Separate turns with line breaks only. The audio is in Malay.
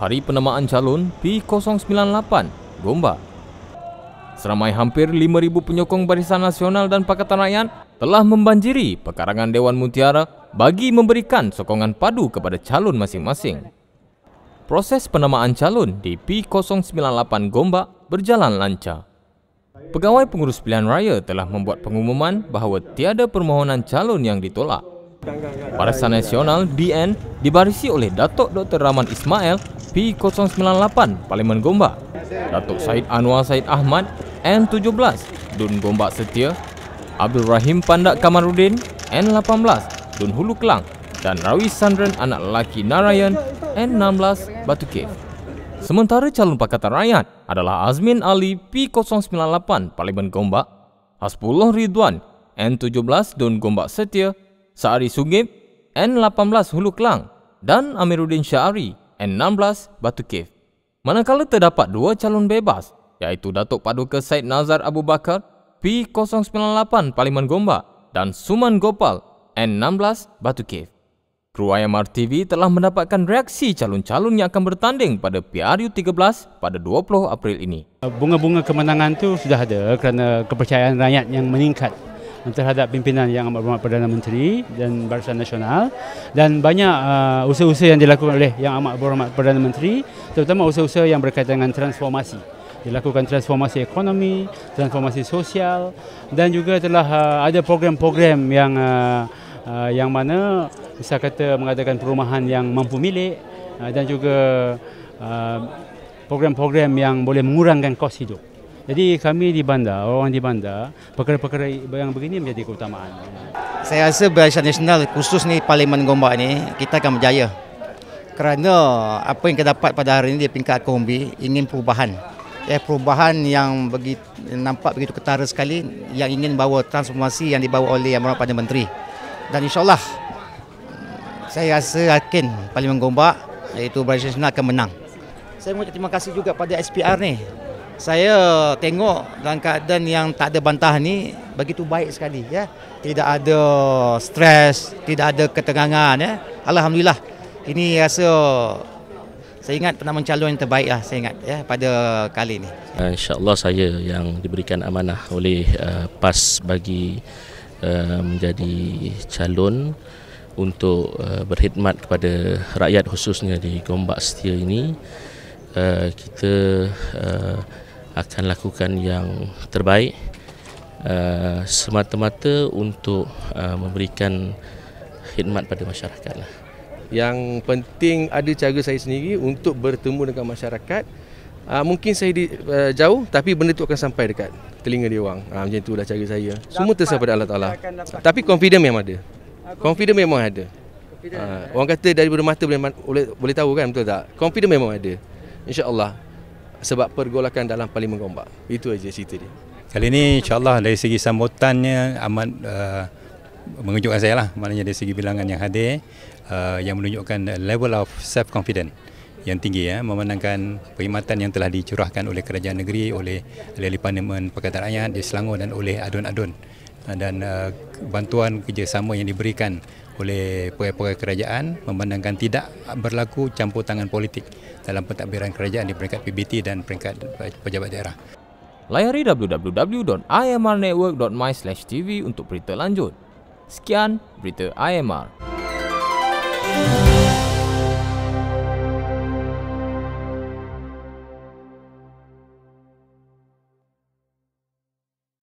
Hari Penamaan Calon P098 Gombak. Seramai hampir 5,000 penyokong Barisan Nasional dan Pakatan Rakyat telah membanjiri pekarangan Dewan Mutiara bagi memberikan sokongan padu kepada calon masing-masing. Proses penamaan calon di P098 Gombak berjalan lancar. Pegawai Pengurus Pilihan Raya telah membuat pengumuman bahawa tiada permohonan calon yang ditolak. Barisan Nasional BN dibarisi oleh Datuk Dr. Rahman Ismail P098 Parlimen Gombak, Datuk Said Anwar Said Ahmad N17 Dun Gombak Setia, Abdul Rahim Pandak Kamarudin N18 Dun Hulu Kelang dan Rawi Sandran anak lelaki Narayan N16 Batu Cave. Sementara calon Pakatan Rakyat adalah Azmin Ali P098 Parlimen Gombak, Hasbullah Ridwan N17 Dun Gombak Setia, Saari Sungip N18 Hulu Kelang dan Amiruddin Syahari and 16 Batu Cave. Manakala terdapat dua calon bebas iaitu Datuk Paduka Said Nazar Abu Bakar P098 Parlimen Gombak dan Suman Gopal N16 Batu Cave. Kru IMR TV telah mendapatkan reaksi calon-calon yang akan bertanding pada PRU 13 pada 20 April ini.
Bunga-bunga kemenangan itu sudah ada kerana kepercayaan rakyat yang meningkat terhadap pimpinan yang amat berhormat Perdana Menteri dan Barisan Nasional dan banyak uh, usaha-usaha yang dilakukan oleh yang amat berhormat Perdana Menteri terutama usaha-usaha yang berkaitan dengan transformasi dilakukan transformasi ekonomi, transformasi sosial dan juga telah uh, ada program-program yang uh, uh, yang mana bisa kata mengadakan perumahan yang mampu milik uh, dan juga uh, program-program yang boleh mengurangkan kos hidup. Jadi kami di bandar, orang di bandar, perkara-perkara yang begini menjadi keutamaan.
Saya rasa Barisan Nasional khusus ni Parlimen Gombak ni kita akan berjaya. Kerana apa yang kita dapat pada hari ini di peringkat Kombi ingin perubahan. Ya, eh, perubahan yang begitu, nampak begitu ketara sekali yang ingin bawa transformasi yang dibawa oleh Yang Merah Menteri. Dan insyaAllah saya rasa yakin Parlimen Gombak iaitu Barisan Nasional akan menang. Saya mengucapkan terima kasih juga pada SPR ni saya tengok dalam keadaan yang tak ada bantah ni begitu baik sekali ya. Tidak ada stres, tidak ada ketegangan ya. Alhamdulillah. Ini rasa saya ingat pernah mencalon yang terbaik lah saya ingat ya pada kali ini.
Eh, InsyaAllah saya yang diberikan amanah oleh uh, PAS bagi uh, menjadi calon untuk uh, berkhidmat kepada rakyat khususnya di Gombak Setia ini. Uh, kita uh, akan lakukan yang terbaik uh, semata-mata untuk uh, memberikan khidmat pada masyarakat. Lah. Yang penting ada cara saya sendiri untuk bertemu dengan masyarakat. Uh, mungkin saya di, uh, jauh tapi benda itu akan sampai dekat telinga dia orang. Uh, macam itulah cara saya. Semua terserah pada Allah Ta'ala. Tapi ah, confident memang ada. Confident memang ada. Uh, orang kata dari mata boleh, boleh, boleh tahu kan betul tak? Confident memang ada. InsyaAllah sebab pergolakan dalam Parlimen Gombak. Itu aja cerita dia.
Kali ini insyaAllah dari segi sambutannya amat uh, mengejutkan saya lah. Maknanya dari segi bilangan yang hadir uh, yang menunjukkan level of self-confidence yang tinggi ya memandangkan perkhidmatan yang telah dicurahkan oleh kerajaan negeri oleh ahli parlimen Pakatan Rakyat di Selangor dan oleh adun-adun Ah, dan ah, bantuan kerjasama yang diberikan oleh pegawai-pegawai kerajaan memandangkan tidak berlaku campur tangan politik dalam pentadbiran kerajaan di peringkat PBT dan peringkat ah, pejabat
daerah. Layari www.imrnetwork.my/tv untuk berita lanjut. Sekian berita IMR.